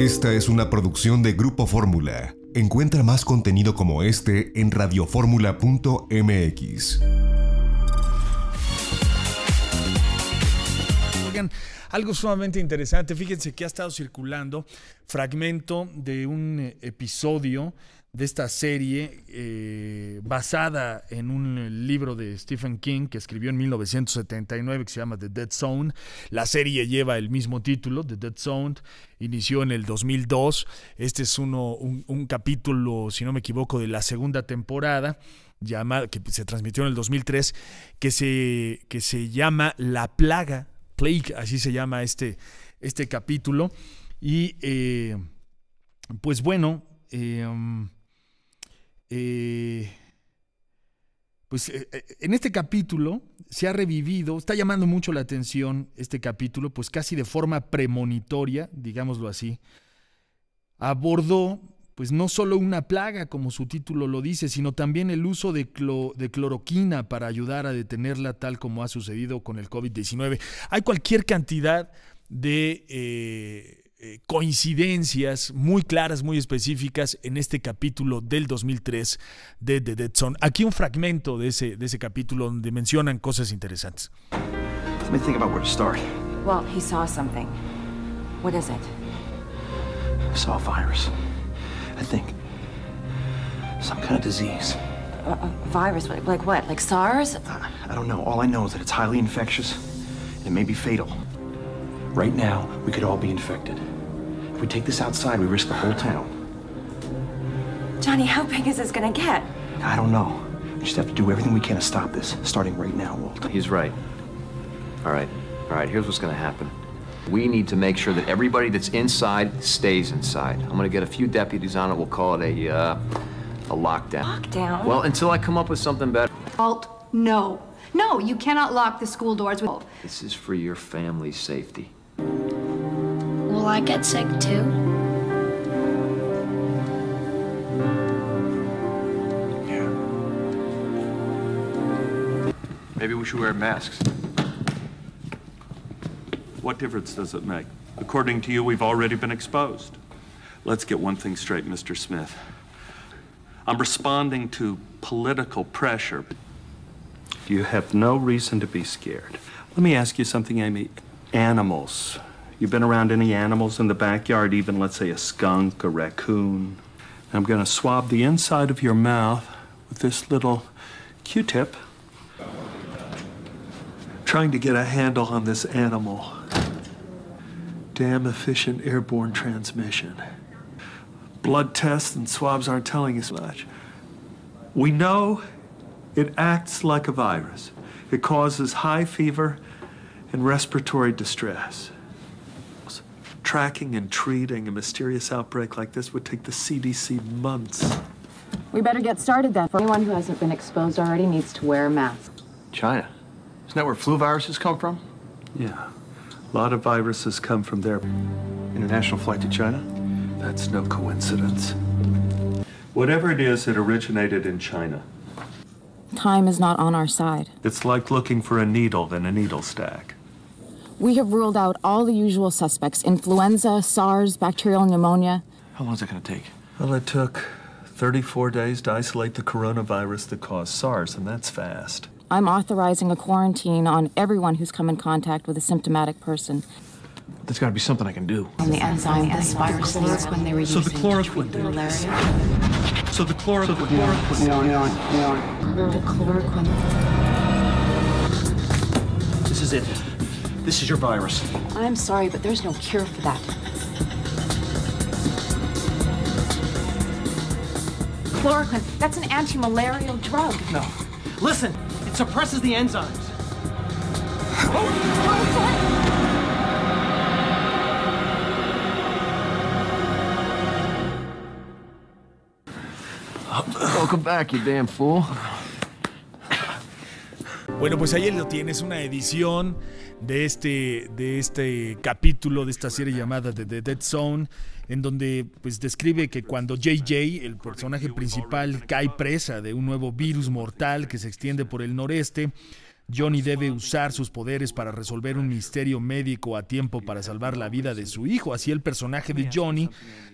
Esta es una producción de Grupo Fórmula. Encuentra más contenido como este en radioformula.mx. Oigan, algo sumamente interesante. Fíjense que ha estado circulando fragmento de un eh, episodio de esta serie eh, basada en un eh, libro de Stephen King que escribió en 1979 que se llama The Dead Zone. La serie lleva el mismo título, The Dead Zone. Inició en el 2002. Este es uno, un, capítulo, si no me equivoco, de la segunda temporada. que se transmitió en el 2003, que se, que se llama La Plaga, Plague, así se llama este, este capítulo. Y eh, pues bueno, eh, pues eh, eh, en este capítulo se ha revivido, está llamando mucho la atención este capítulo, pues casi de forma premonitoria, digámoslo así, abordó pues no solo una plaga, como su título lo dice, sino también el uso de, cloroquina para ayudar a detenerla, tal como ha sucedido con el COVID-19. Hay cualquier cantidad de eh, coincidencias muy claras, muy específicas en este capítulo del 2003 de The Dead Zone. Aquí un fragmento de ese, de ese capítulo donde mencionan cosas interesantes. Let me think about where to start. Well, he saw something. What is it? I saw a virus. I think some kind of disease. A, virus like what? Like SARS? I, I don't know. All I know is that it's highly infectious and it may be fatal. Right now, we could all be infected. If we take this outside, we risk the whole town. Johnny, how big is this gonna get? I don't know. We just have to do everything we can to stop this, starting right now, Walt. He's right. All right. All right, here's what's gonna happen. We need to make sure that everybody that's inside stays inside. I'm gonna get a few deputies on it. We'll call it a, uh, a lockdown. Lockdown? Well, until I come up with something better. Walt, no. No, you cannot lock the school doors. With this is for your family's safety will I get sick too? Yeah. Maybe we should wear masks. What difference does it make? According to you, we've already been exposed. Let's get one thing straight, Mr. Smith. I'm responding to political pressure. You have no reason to be scared. Let me ask you something, Amy. Animals You've been around any animals in the backyard, even, let's say, a skunk, a raccoon. I'm going to swab the inside of your mouth with this little Q-tip, trying to get a handle on this animal. Damn efficient airborne transmission. Blood tests and swabs aren't telling us much. We know it acts like a virus. It causes high fever and respiratory distress. Tracking and treating a mysterious outbreak like this would take the CDC months. We better get started then. For anyone who hasn't been exposed already needs to wear a mask. China. Isn't that where flu viruses come from? Yeah. A lot of viruses come from there. International flight to China? That's no coincidence. Whatever it is, it originated in China. Time is not on our side. It's like looking for a needle in a needle stack. We have ruled out all the usual suspects influenza, SARS, bacterial pneumonia. How long is it going to take? Well, it took 34 days to isolate the coronavirus that caused SARS, and that's fast. I'm authorizing a quarantine on everyone who's come in contact with a symptomatic person. There's got to be something I can do. And the enzyme this virus needs when they were so the chloroquine. Malaria. So the chloroquine. So the chloroquine. Neon, neon, neon. The chloroquine. This is it. This is your virus. I'm sorry, but there's no cure for that. Chloroquine, that's an anti-malarial drug. No. Listen, it suppresses the enzymes. Welcome back, you damn fool. Bueno, pues ahí lo tienes, una edición de este, de este capítulo, de esta serie llamada The, Dead Zone, en donde pues describe que cuando JJ, el personaje principal, cae presa de un nuevo virus mortal que se extiende por el noreste, Johnny debe usar sus poderes para resolver un misterio médico a tiempo para salvar la vida de su hijo. Así el personaje de Johnny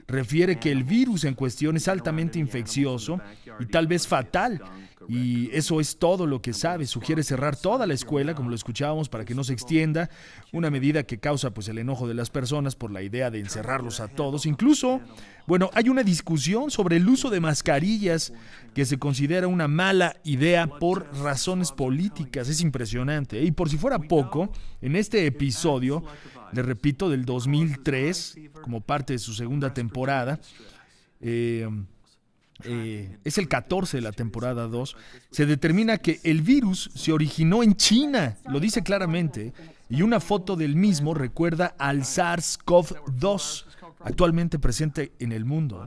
refiere que el virus en cuestión es altamente infeccioso y tal vez fatal y eso es todo lo que sabe. Sugiere cerrar toda la escuela, como lo escuchábamos, para que no se extienda. Una medida que causa pues, el enojo de las personas por la idea de encerrarlos a todos. Incluso, bueno, hay una discusión sobre el uso de mascarillas que se considera una mala idea por razones políticas. Es impresionante. ¿eh? Y por si fuera poco, en este episodio, le repito, del 2003, como parte de su segunda temporada, eh, eh, es el 14 de la temporada 2, se determina que el virus se originó en China, lo dice claramente, y una foto del mismo recuerda al SARS-CoV-2 actualmente presente en el mundo.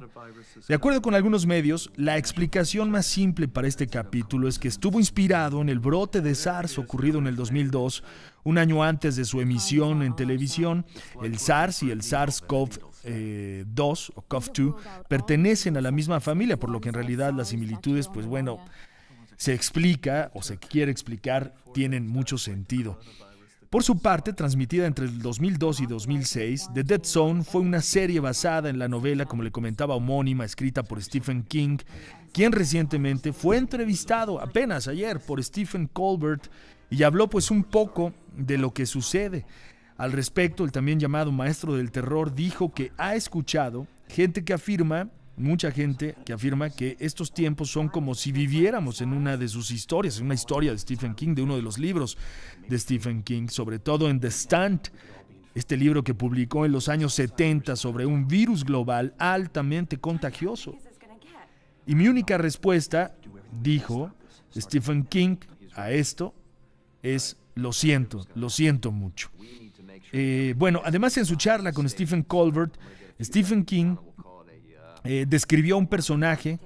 De acuerdo con algunos medios, la explicación más simple para este capítulo es que estuvo inspirado en el brote de SARS ocurrido en el 2002, un año antes de su emisión en televisión. El SARS y el SARS-CoV eh, 2 o COF2 pertenecen a la misma familia, por lo que en realidad las similitudes, pues bueno, se explica o se quiere explicar, tienen mucho sentido. Por su parte, transmitida entre el 2002 y 2006, The Dead Zone fue una serie basada en la novela, como le comentaba, homónima, escrita por Stephen King, quien recientemente fue entrevistado apenas ayer por Stephen Colbert y habló pues un poco de lo que sucede. Al respecto, el también llamado maestro del terror dijo que ha escuchado gente que afirma mucha gente que afirma que estos tiempos son como si viviéramos en una de sus historias, en una historia de Stephen King, de uno de los libros de Stephen King, sobre todo en The Stand, este libro que publicó en los años 70 sobre un virus global altamente contagioso. Y mi única respuesta, dijo Stephen King a esto, es lo siento, lo siento mucho. Eh, bueno, además en su charla con Stephen Colbert, Stephen King eh, describió a un personaje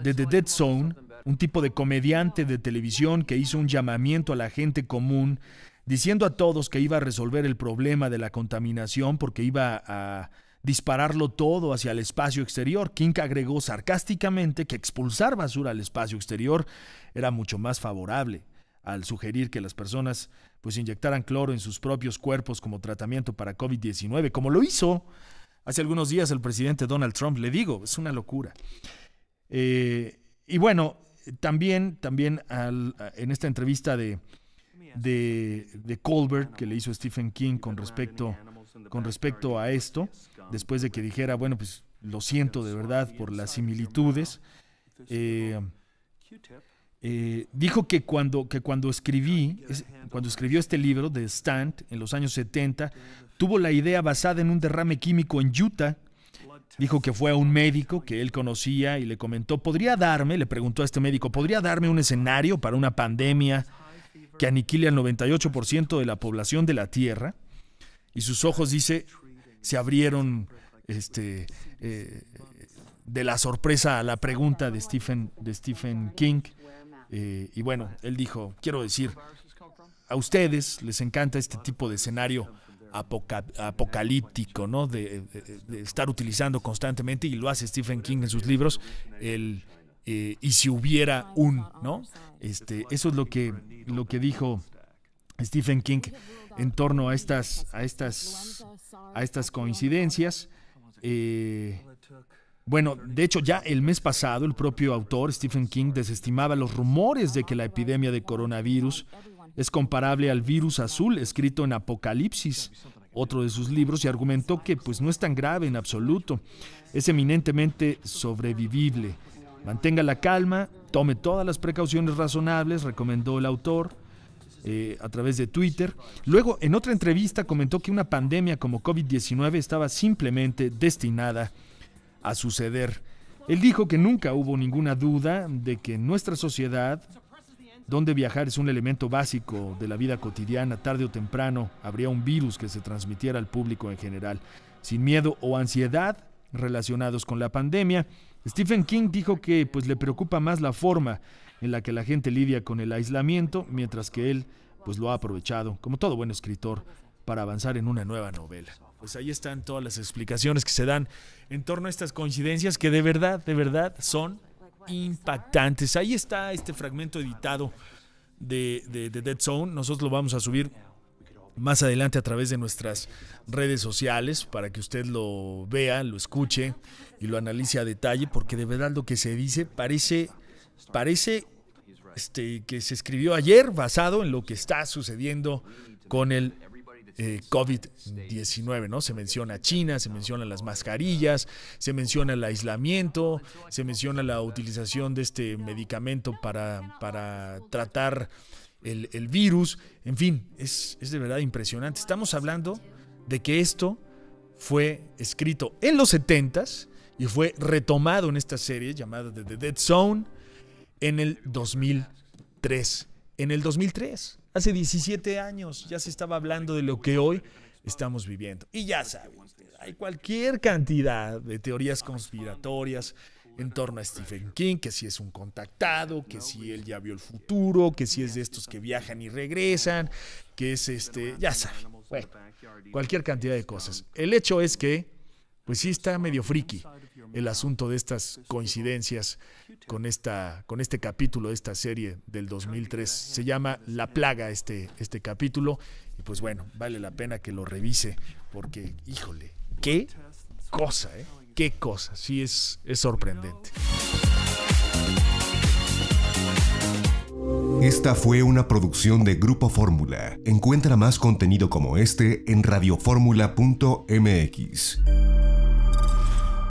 de The Dead Zone, un tipo de comediante de televisión que hizo un llamamiento a la gente común, diciendo a todos que iba a resolver el problema de la contaminación porque iba a dispararlo todo hacia el espacio exterior. King agregó sarcásticamente que expulsar basura al espacio exterior era mucho más favorable al sugerir que las personas pues inyectaran cloro en sus propios cuerpos como tratamiento para COVID-19, como lo hizo hace algunos días el presidente Donald Trump. Le digo, es una locura. Eh, y bueno, también, también en esta entrevista de, de, Colbert que le hizo Stephen King con respecto, con respecto a esto, después de que dijera, bueno, pues lo siento de verdad por las similitudes. Eh, eh, dijo que cuando, que cuando escribí, cuando escribió este libro de Stant en los años 70, tuvo la idea basada en un derrame químico en Utah. Dijo que fue a un médico que él conocía y le comentó, ¿podría darme, le preguntó a este médico, ¿podría darme un escenario para una pandemia que aniquile al 98% de la población de la Tierra? Y sus ojos, dice, se abrieron este, eh, de la sorpresa a la pregunta de Stephen, de Stephen King. Eh, y bueno, él dijo, quiero decir, a ustedes les encanta este tipo de escenario apocalíptico, ¿no? De, estar utilizando constantemente, y lo hace Stephen King en sus libros, el eh, y si hubiera un, ¿no? Este, eso es lo que, lo que dijo Stephen King en torno a estas, a estas, a estas coincidencias. Eh, bueno, de hecho ya el mes pasado el propio autor Stephen King desestimaba los rumores de que la epidemia de coronavirus es comparable al virus azul escrito en Apocalipsis, otro de sus libros, y argumentó que pues no es tan grave en absoluto, es eminentemente sobrevivible. Mantenga la calma, tome todas las precauciones razonables, recomendó el autor. Eh, a través de Twitter. Luego, en otra entrevista, comentó que una pandemia como COVID-19 estaba simplemente destinada a suceder. Él dijo que nunca hubo ninguna duda de que en nuestra sociedad, donde viajar es un elemento básico de la vida cotidiana, tarde o temprano habría un virus que se transmitiera al público en general, sin miedo o ansiedad relacionados con la pandemia. Stephen King dijo que pues le preocupa más la forma en la que la gente lidia con el aislamiento, mientras que él pues lo ha aprovechado, como todo buen escritor, para avanzar en una nueva novela. Pues ahí están todas las explicaciones que se dan en torno a estas coincidencias que de verdad, de verdad son impactantes. Ahí está este fragmento editado de, Dead Zone. Nosotros lo vamos a subir más adelante a través de nuestras redes sociales para que usted lo vea, lo escuche y lo analice a detalle, porque de verdad lo que se dice parece, parece este, que se escribió ayer basado en lo que está sucediendo con el eh, COVID-19, ¿no? Se menciona China, se mencionan las mascarillas, se menciona el aislamiento, se menciona la utilización de este medicamento para, para tratar el, virus. En fin, es, es de verdad impresionante. Estamos hablando de que esto fue escrito en los 70s y fue retomado en esta serie llamada The Dead Zone en el 2003. En el 2003. Hace 17 años ya se estaba hablando de lo que hoy estamos viviendo. Y ya saben, hay cualquier cantidad de teorías conspiratorias en torno a Stephen King, que si es un contactado, que si él ya vio el futuro, que si es de estos que viajan y regresan, que es este, ya saben, cualquier cantidad de cosas. El hecho es que, pues sí está medio friki el asunto de estas coincidencias con, esta, con este capítulo de esta serie del 2003. Se llama La Plaga este, este capítulo y pues bueno, vale la pena que lo revise porque, híjole, qué cosa, ¿eh? Qué cosa, sí es, es sorprendente. Esta fue una producción de Grupo Fórmula. Encuentra más contenido como este en radioformula.mx.